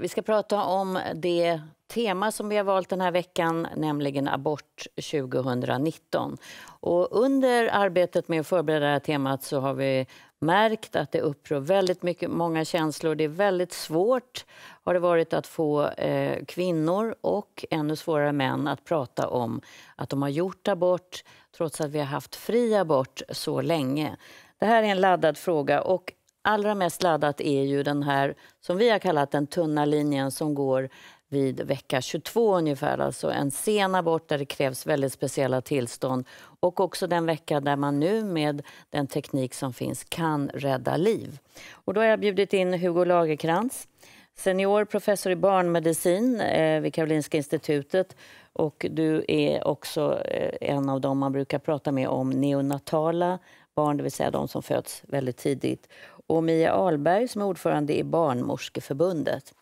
Vi ska prata om det tema som vi har valt den här veckan, nämligen abort 2019. Och under arbetet med att förbereda det här temat så har vi märkt att det upprör väldigt mycket, många känslor. Det är väldigt svårt har det varit att få eh, kvinnor och ännu svårare män att prata om att de har gjort abort trots att vi har haft fri abort så länge. Det här är en laddad fråga och allra mest laddat är ju den här som vi har kallat den tunna linjen som går vid vecka 22 ungefär, alltså en sen abort där det krävs väldigt speciella tillstånd och också den vecka där man nu med den teknik som finns kan rädda liv. Och då har jag bjudit in Hugo Lagerkrans, senior professor i barnmedicin eh, vid Karolinska institutet och du är också eh, en av dem man brukar prata med om neonatala barn, det vill säga de som föds väldigt tidigt och Mia Alberg som är ordförande i Barnmorskeförbundet.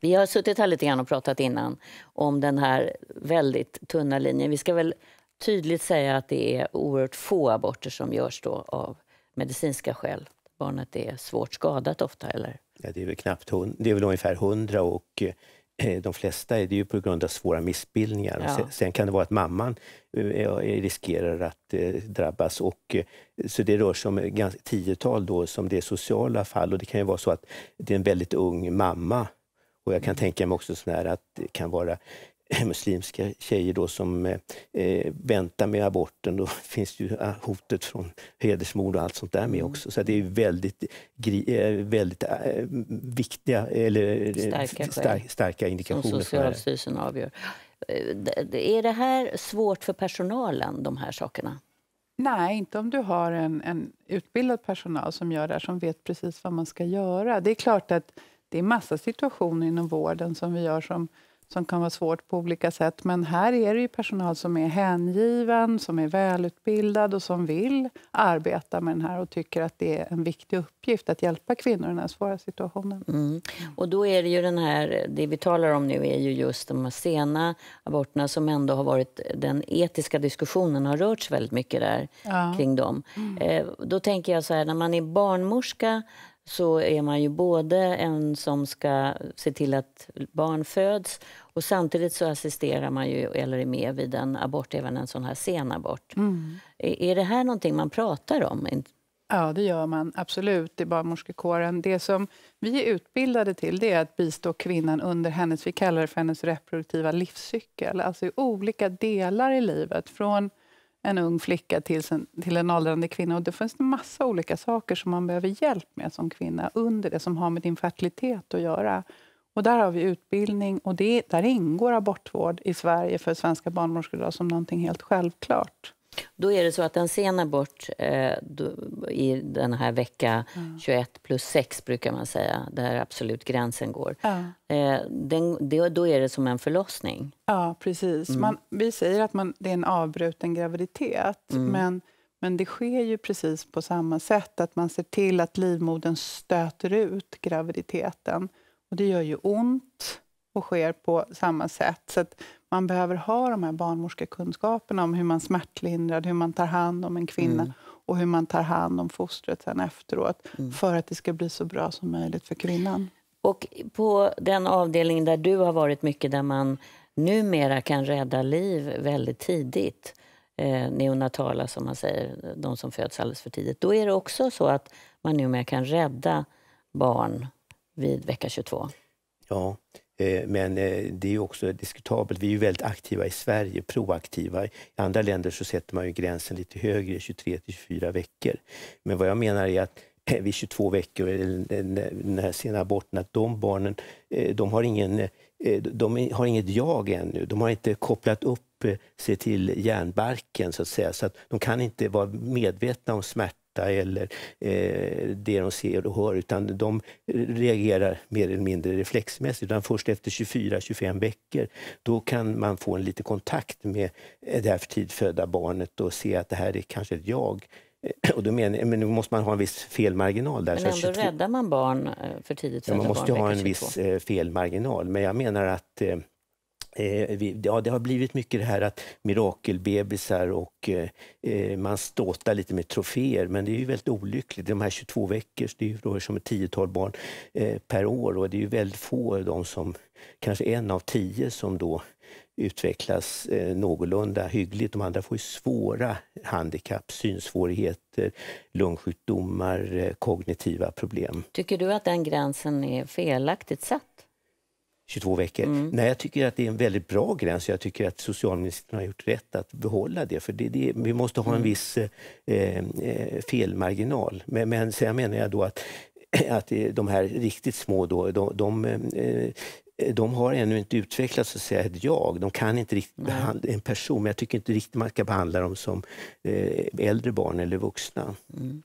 Vi har suttit här lite grann och pratat innan om den här väldigt tunna linjen. Vi ska väl tydligt säga att det är oerhört få aborter som görs då av medicinska skäl. Barnet är svårt skadat ofta, eller? Ja, det är väl knappt det är väl ungefär hundra. och eh, Eh, de flesta är det ju på grund av svåra missbildningar. Ja. Sen, sen, kan det vara att mamman eh, riskerar att eh, drabbas. Och, så det rör sig om tiotal då som det är sociala fall och det kan ju vara så att det är en väldigt ung mamma och jag kan mm. tänka mig också sån att det kan vara muslimska tjejer då som eh, eh väntar med aborten. Då finns ju ah, hotet från hedersmord och allt sånt där med mm. också. Så det är väldigt, eh, väldigt eh, viktiga eller starka, starka indikationer. Som Socialstyrelsen avgör. Är det här svårt för personalen, de här sakerna? Nej, inte om du har en, en utbildad personal som gör det här, som vet precis vad man ska göra. Det är klart att det är massa situationer inom vården som vi gör som som kan vara svårt på olika sätt. Men här är det personal som är hängiven, som är välutbildad och som vill arbeta med den här och tycker att det är en viktig uppgift att hjälpa kvinnor i den här svåra situationen. Mm. Och då är det ju den här, det vi talar om nu är ju just de här sena aborterna som ändå har varit, den etiska diskussionen har rörts väldigt mycket där ja. kring dem. Mm. Eh, då tänker jag så här, när man är barnmorska så är man ju både en som ska se till att barn föds och samtidigt så assisterar man ju eller är med vid en abort, även en sån här sen abort. Mm. Är, det här någonting man pratar om? Ja, det gör man absolut i barnmorskekåren. Det som vi är utbildade till det är att bistå kvinnan under hennes, vi kallar det för hennes reproduktiva livscykel, alltså i olika delar i livet. Från en ung flicka till, till en åldrande kvinna. Och det finns en massa olika saker som man behöver hjälp med som kvinna under det som har med din fertilitet att göra. Och där har vi utbildning och det, där ingår abortvård i Sverige för svenska barnmorskor som någonting helt självklart. Då är det så att en sen abort eh, då, i den här vecka mm. 21 plus 6 brukar man säga, där absolut gränsen går. Mm. Eh, den, då är det som en förlossning. Ja, precis. Mm. Man, vi säger att man, det är en avbruten graviditet, mm. men, men det sker ju precis på samma sätt, att man ser till att livmodern stöter ut graviditeten. Och det gör ju ont och sker på samma sätt. Så man behöver ha de här barnmorskekunskaperna om hur man smärtlindrar, hur man tar hand om en kvinna mm. och hur man tar hand om fostret sen efteråt mm. för att det ska bli så bra som möjligt för kvinnan. Och på den avdelning där du har varit mycket, där man numera kan rädda liv väldigt tidigt, eh, neonatala som man säger, de som föds alldeles för tidigt, då är det också så att man numera kan rädda barn vid vecka 22? Ja, Eh, men eh, det är också diskutabelt. Vi är ju väldigt aktiva i Sverige, proaktiva. I andra länder så sätter man ju gränsen lite högre, 23 till 24 veckor. Men vad jag menar är att eh, vid 22 veckor, den här sena aborten, att de barnen, de har, ingen, de har inget jag ännu. De har inte kopplat upp sig till hjärnbarken, så att säga. Så att de kan inte vara medvetna om smärta äta eller eh, det de ser och hör, utan de reagerar mer eller mindre reflexmässigt. Utan först efter 24-25 veckor, då kan man få en lite kontakt med eh, det här för tidfödda barnet och se att det här är kanske ett jag. Eh, och då menar, men nu måste man ha en viss felmarginal. Där. Men ändå 22... räddar man barn eh, för tidigt födda ja, Man måste barn, ha en viss felmarginal. Men jag menar att Eh, vi, ja, det har blivit mycket det här att mirakelbebisar och eh, eh, man ståtar lite med troféer, men det är ju väldigt olyckligt. De här 22 veckor, det är ju då som ett tiotal barn eh, per år och det är ju väldigt få av dem som, kanske en av tio som då utvecklas eh, någorlunda hyggligt. De andra får ju svåra handikapp, synsvårigheter, lungsjukdomar, eh, kognitiva problem. Tycker du att den gränsen är felaktigt satt? 22 veckor. Mm. Nej, jag tycker att det är en väldigt bra gräns. Jag tycker att socialministern har gjort rätt att behålla det. För det, det vi måste ha en mm. viss eh, eh, felmarginal. Men, men sen menar jag då att att eh, de här riktigt små då, de, de eh, Eh, de har ännu inte utvecklats så att säga, ett jag. De kan inte riktigt Nej. behandla en person, men jag tycker inte riktigt man ska behandla dem som eh, äldre barn eller vuxna. Mm.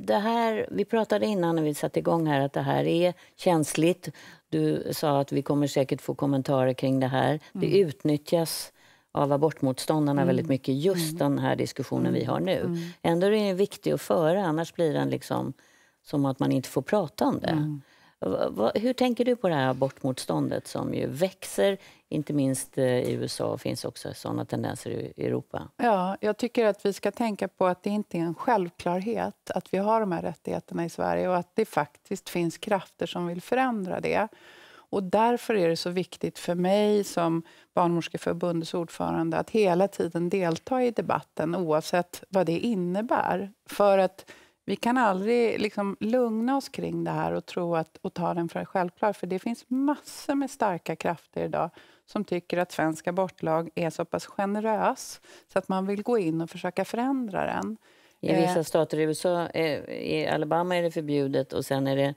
Det här, vi pratade innan när vi satte igång här att det här är känsligt. Du sa att vi kommer säkert få kommentarer kring det här. Det mm. utnyttjas av abortmotståndarna mm. väldigt mycket, just mm. den här diskussionen vi har nu. Mm. Ändå är den viktig att föra, annars blir den liksom som att man inte får prata om det. Mm. Hur tänker du på det här abortmotståndet som ju växer, inte minst eh, i USA finns också sådana tendenser i Europa? Ja, jag tycker att vi ska tänka på att det inte är en självklarhet att vi har de här rättigheterna i Sverige och att det faktiskt finns krafter som vill förändra det. Och därför är det så viktigt för mig som Barnmorskeförbundets ordförande att hela tiden delta i debatten oavsett vad det innebär. För att vi kan aldrig liksom lugna oss kring det här och tro att, och ta den för självklar, för det finns massor med starka krafter idag som tycker att svensk abortlag är så pass generös så att man vill gå in och försöka förändra den. I vissa eh. stater i USA, i Alabama är det förbjudet och sen är det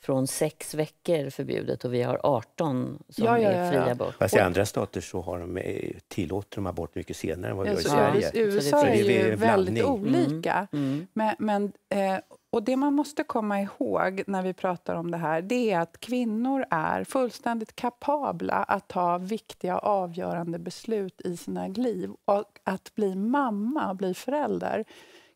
från sex veckor förbjudet och vi har 18 som ja, ja, ja, är fri abort. Fast i andra stater så har de, eh, tillåter de abort mycket senare än vad vi gör i Sverige. USA är, är ju väldigt olika. Mm. Mm. Men, men eh, och Det man måste komma ihåg när vi pratar om det här det är att kvinnor är fullständigt kapabla att ta viktiga avgörande beslut i sina liv. Och att bli mamma, och bli förälder,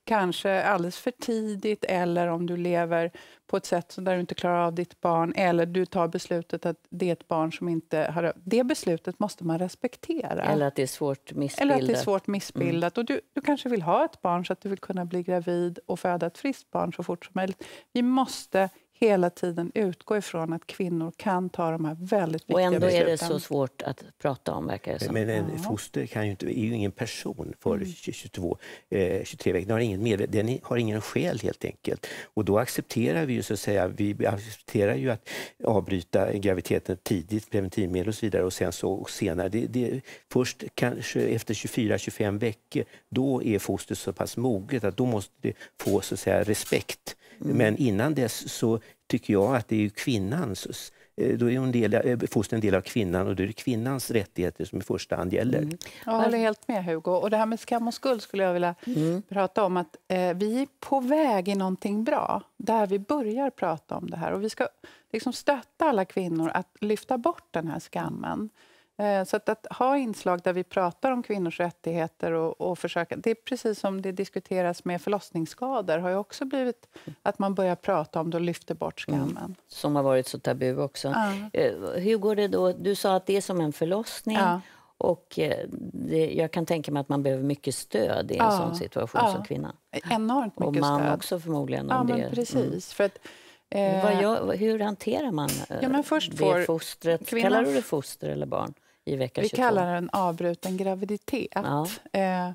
kanske alldeles för tidigt eller om du lever på ett sätt där du inte klarar av ditt barn eller du tar beslutet att det är ett barn som inte har... Det beslutet måste man respektera. Eller att det är svårt missbildat. Eller att det är svårt mm. missbildat. Mm. Och du, du kanske vill ha ett barn så att du vill kunna bli gravid och föda ett friskt barn så fort som möjligt. Vi måste hela tiden utgå ifrån att kvinnor kan ta de här väldigt viktiga besluten. Och ändå är det så svårt att prata om, verkar det som. Men en foster kan ju inte, är ju ingen person före mm. 22, eh, 23 veckor. Den har ingen, medved, den har ingen själ helt enkelt. Och då accepterar vi ju så att säga, vi accepterar ju att avbryta graviditeten tidigt, preventivmedel och så vidare och sen så och senare. Det, det, först kanske efter 24-25 veckor, då är fostret så pass moget att då måste det få så att säga respekt Mm. Men innan dess så tycker jag att det är kvinnans eh, då är hon del, eh, fostret en del av kvinnan och då är det kvinnans rättigheter som i första hand gäller. Mm. Jag håller helt med Hugo. Och det här med skam och skuld skulle jag vilja mm. prata om. att eh, Vi är på väg i någonting bra, där vi börjar prata om det här. Och vi ska liksom stötta alla kvinnor att lyfta bort den här skammen. Eh, så att, att, ha inslag där vi pratar om kvinnors rättigheter och, och, försöka... Det är precis som det diskuteras med förlossningsskador. har ju också blivit att man börjar prata om det och lyfter bort mm. skammen. Mm. Som har varit så tabu också. Ja. Eh, hur går det då? Du sa att det är som en förlossning. Ja. Och eh, det, jag kan tänka mig att man behöver mycket stöd i en ja. sån situation som kvinna. Enormt mycket stöd. och man stöd. också förmodligen. Ja, men är, mm. precis. Mm. För att, eh, gör, hur hanterar man ja, men först det får fostret? Kvinnan... Kallar du det foster eller barn? i vecka 22. Vi kallar den avbruten graviditet. Ja. Eh,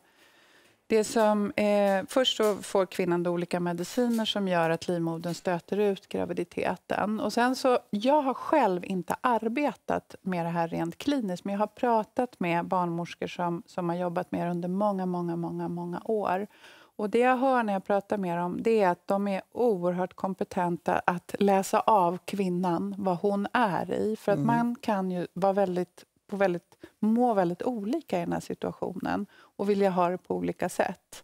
det som, eh, först så får kvinnan då olika mediciner som gör att livmodern stöter ut graviditeten. Och sen så, jag har själv inte arbetat med det här rent kliniskt men jag har pratat med barnmorskor som, som har jobbat med det under många, många, många, många år. Och Det jag hör när jag pratar med dem det är att de är oerhört kompetenta att läsa av kvinnan, vad hon är i. För att mm. Man kan ju vara väldigt på väldigt, må väldigt olika i den här situationen och vilja ha det på olika sätt.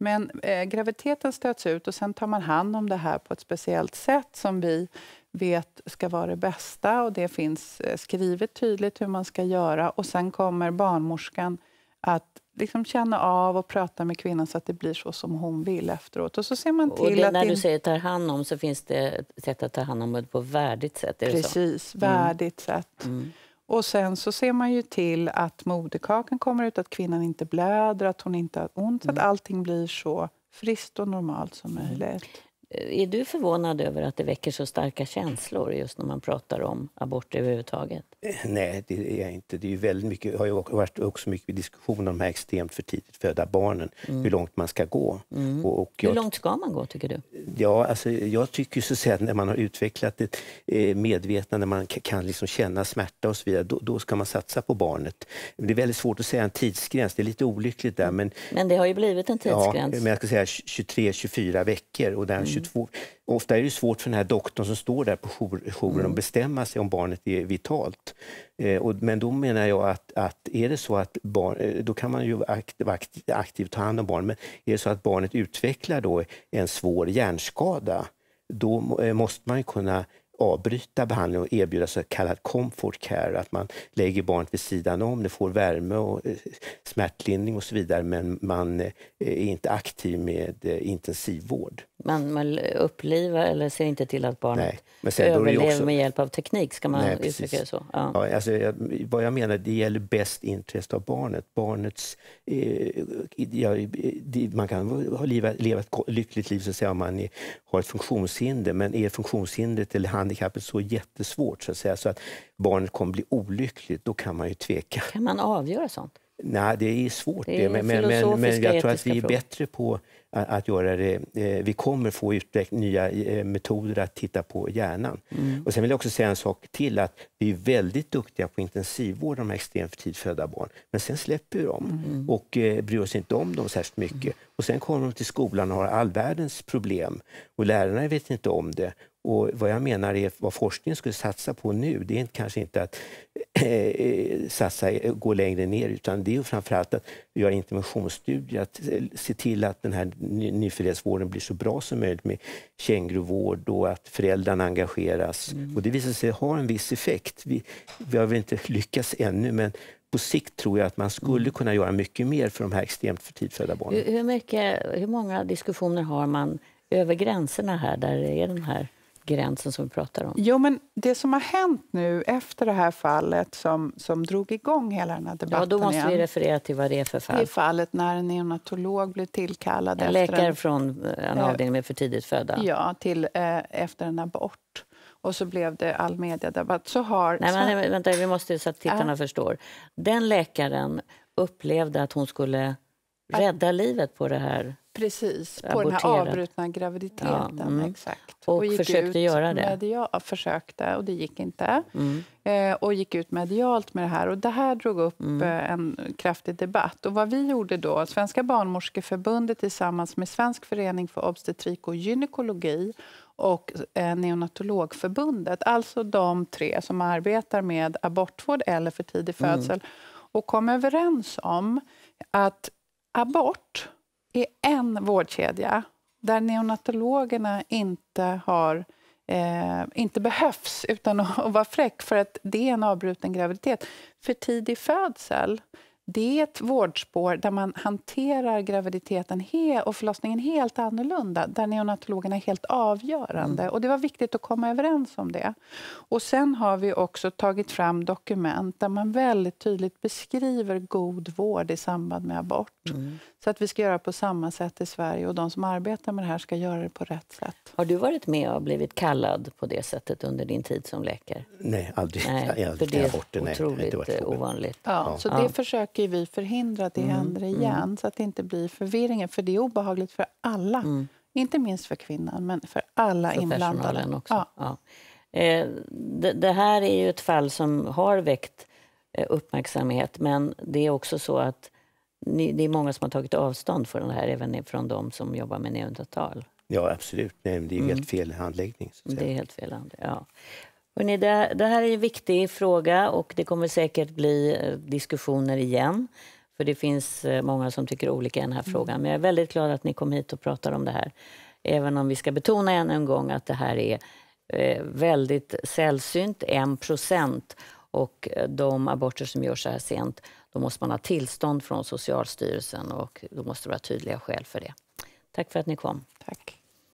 Men eh, graviditeten stöts ut och sen tar man hand om det här på ett speciellt sätt som vi vet ska vara det bästa och det finns eh, skrivet tydligt hur man ska göra och sen kommer barnmorskan att liksom känna av och prata med kvinnan så att det blir så som hon vill efteråt. Och så ser man till och det, när du säger ta hand om så finns det ett sätt att ta hand om det på värdigt sätt? Precis, mm. värdigt mm. sätt. Mm. Och sen så ser man ju till att moderkakan kommer ut, att kvinnan inte blöder, att hon inte har ont, så att mm. allting blir så friskt och normalt som mm. möjligt. Eh, är du förvånad över att det väcker så starka känslor just när man pratar om abort överhuvudtaget? Eh, nej, det är jag inte. Det är väldigt mycket, har ju varit också mycket diskussion om de här extremt för tidigt födda barnen, mm. hur långt man ska gå. Mm. Och, och jag, hur långt ska man gå tycker du? Ja, alltså, jag tycker så att säga, när man har utvecklat ett eh, medvetande, när man kan liksom känna smärta och så vidare, då, då, ska man satsa på barnet. Det är väldigt svårt att säga en tidsgräns, det är lite olyckligt där. Men, men det har ju blivit en tidsgräns. Ja, men jag ska säga 23-24 veckor och den mm. 22. Ofta är det svårt för den här doktorn som står där på jouren mm. att bestämma sig om barnet är vitalt. Eh, men då menar jag att, att är det så att barn, eh, då kan man ju aktivt, aktivt ta hand om barnet, men är det så att barnet utvecklar då en svår hjärnskada, då eh, måste man kunna avbryta behandlingen och erbjuda så kallad comfort care, att man lägger barnet vid sidan om, det får värme och eh, smärtlindring och så vidare, men man eh, är inte aktiv med eh, intensivvård. Man, man upplivar eller ser inte till att barnet Nej, men sen, överlever också... med hjälp av teknik, ska man Nej, uttrycka det så? Ja. ja alltså, jag, vad jag menar, det gäller bäst intresse av barnet. Barnets, eh, ja, man kan ha leva, leva ett lyckligt liv så att säga, om man är, har ett funktionshinder, men är funktionshindret eller han handikappet så jättesvårt så att, säga, så att barnet kommer bli olyckligt, då kan man ju tveka. Kan man avgöra sånt? Nej, det är svårt det, är men, men, men, jag tror att vi är bättre på att, att, göra det. Eh, vi kommer få utveck- nya eh, metoder att titta på hjärnan. Mm. Och sen vill jag också säga en sak till, att vi är väldigt duktiga på intensivvård, de här extremt tidfödda barn. Men sen släpper vi dem mm. och eh, bryr oss inte om dem särskilt mycket. Mm. Och sen kommer de till skolan och har all världens problem och lärarna vet inte om det. Och vad jag menar är vad forskningen skulle satsa på nu, det är kanske inte att eh, eh, satsa, eh, gå längre ner, utan det är framförallt att göra interventionsstudier, att se till att den här nyföddhetsvården blir så bra som möjligt med känguruvård och att föräldrarna engageras. Mm. Och det visar sig ha en viss effekt. Vi, vi har väl inte lyckats ännu, men på sikt tror jag att man skulle mm. kunna göra mycket mer för de här extremt för barnen. Hur, mycket, hur många diskussioner har man över gränserna här, där det är den här gränsen som vi pratar om? Jo, men det som har hänt nu efter det här fallet som, som drog igång hela den här debatten Ja, då måste igen, vi referera till vad det är för fall. Det är fallet när en neonatolog blev tillkallad. En läkare en, från eh, en eh, avdelning med för tidigt födda. Ja, till, eh, efter en abort och så blev det all mediedebatt. Så har, Nej, men, vänta, vi måste så att tittarna äh. förstår. Den läkaren upplevde att hon skulle rädda livet på det här Precis, på den här avbrutna graviditeten. Ja, mm. exakt. Och, och försökte göra det. Media, försökte, och det gick inte. Mm. Eh, och gick ut medialt med det här. Och det här drog upp mm. eh, en kraftig debatt. Och vad vi gjorde då, Svenska barnmorskeförbundet tillsammans med Svensk förening för obstetrik och gynekologi och eh, Neonatologförbundet, alltså de tre som arbetar med abortvård eller för tidig mm. födsel, och kom överens om att abort i en vårdkedja där neonatologerna inte, har, eh, inte behövs utan att vara fräck för att det är en avbruten graviditet. För tidig födsel, det är ett vårdspår där man hanterar graviditeten he och förlossningen helt annorlunda, där neonatologerna är helt avgörande. Mm. Och det var viktigt att komma överens om det. Och sen har vi också tagit fram dokument där man väldigt tydligt beskriver god vård i samband med abort. Mm. Så att vi ska göra på samma sätt i Sverige och de som arbetar med det här ska göra det på rätt sätt. Har du varit med och blivit kallad på det sättet under din tid som läkare? Nej, aldrig. Nej, för det är otroligt ovanligt. Ja, ja. Så det försöker försöker vi förhindra att det mm. händer mm. igen så att det inte blir förvirringen. För det är obehagligt för alla. Mm. Inte minst för kvinnan, men för alla för inblandade. Också. Ja. ja. Eh, det, det, här är ju ett fall som har väckt eh, uppmärksamhet men det är också så att ni, det är många som har tagit avstånd från det här, även från de som jobbar med neonatal. Ja, absolut. Nej, det är mm. helt fel handläggning. Det är helt fel handläggning, ja. Hörrni, det, det här är en viktig fråga och det kommer säkert bli eh, diskussioner igen. För det finns eh, många som tycker olika i den här mm. frågan. Men jag är väldigt glad att ni kom hit och pratade om det här. Även om vi ska betona än en gång att det här är eh, väldigt sällsynt, en procent. Och de aborter som görs så här sent, då måste man ha tillstånd från Socialstyrelsen och då måste det vara tydliga skäl för det. Tack för att ni kom. Tack.